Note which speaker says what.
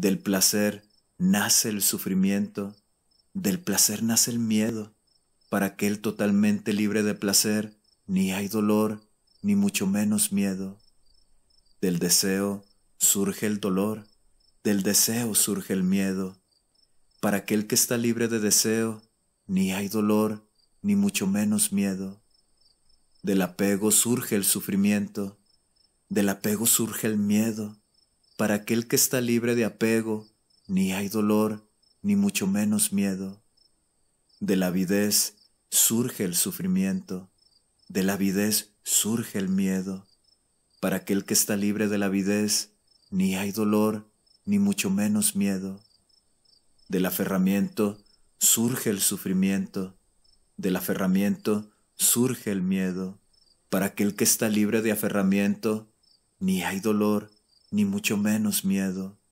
Speaker 1: Del placer nace el sufrimiento, del placer nace el miedo. Para aquel totalmente libre de placer, ni hay dolor, ni mucho menos miedo. Del deseo surge el dolor, del deseo surge el miedo. Para aquel que está libre de deseo, ni hay dolor, ni mucho menos miedo. Del apego surge el sufrimiento, del apego surge el miedo. Para aquel que está libre de apego, ni hay dolor, ni mucho menos miedo. De la avidez surge el sufrimiento, de la avidez surge el miedo. Para aquel que está libre de la avidez, ni hay dolor, ni mucho menos miedo. Del aferramiento surge el sufrimiento, del aferramiento surge el miedo. Para aquel que está libre de aferramiento, ni hay dolor, ni mucho menos miedo.